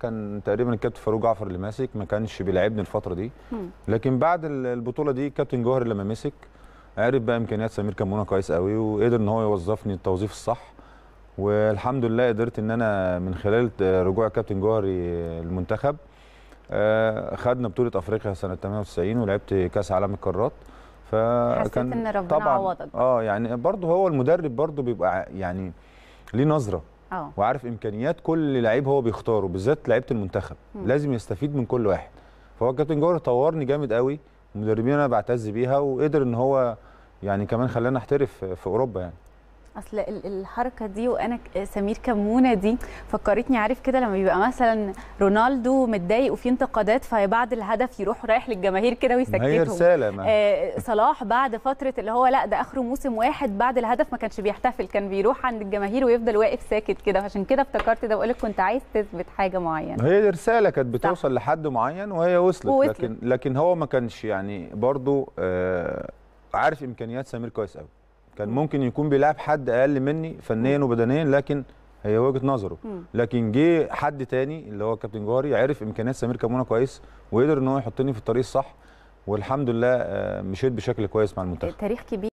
كان تقريبا الكابتن فاروق جعفر اللي ماسك ما كانش بيلعبني الفتره دي لكن بعد البطوله دي كابتن جوهر لما مسك عرف بقى امكانيات سمير كمونه كويس قوي وقدر ان هو يوظفني التوظيف الصح والحمد لله قدرت ان انا من خلال رجوع كابتن جوهري المنتخب آه، خدنا بطوله افريقيا سنه 98 ولعبت كاس عالم القارات فكان حسيت ان ربنا طبعا عوضك اه يعني برضه هو المدرب برضه بيبقى يعني ليه نظره أوه. وعارف امكانيات كل لعيب هو بيختاره بالذات لعيبه المنتخب مم. لازم يستفيد من كل واحد فهو الكابتن جوهر طورني جامد قوي ومدربين انا بعتز بيها وقدر ان هو يعني كمان خلانا احترف في اوروبا يعني اصل الحركه دي وانا سمير كمونه دي فكرتني عارف كده لما بيبقى مثلا رونالدو متضايق وفي انتقادات فبعد الهدف يروح رايح للجماهير كده ويسكتهم هي رساله ما. آه صلاح بعد فتره اللي هو لا ده اخره موسم واحد بعد الهدف ما كانش بيحتفل كان بيروح عند الجماهير ويفضل واقف ساكت كده عشان كده افتكرت ده بقول لك كنت عايز تثبت حاجه معينه هي رساله كانت بتوصل لحد معين وهي وصلت وصلت. لكن لكن هو ما كانش يعني برضو آه عارف امكانيات سمير كويس قوي كان ممكن يكون بيلعب حد اقل مني فنيا وبدنيا لكن هي وجهه نظره لكن جه حد تاني اللي هو كابتن جوهري عرف امكانيات سمير كمونه كويس وقدر ان هو يحطني في الطريق الصح والحمد لله آه، مشيت بشكل كويس مع المنتخب تاريخ كبير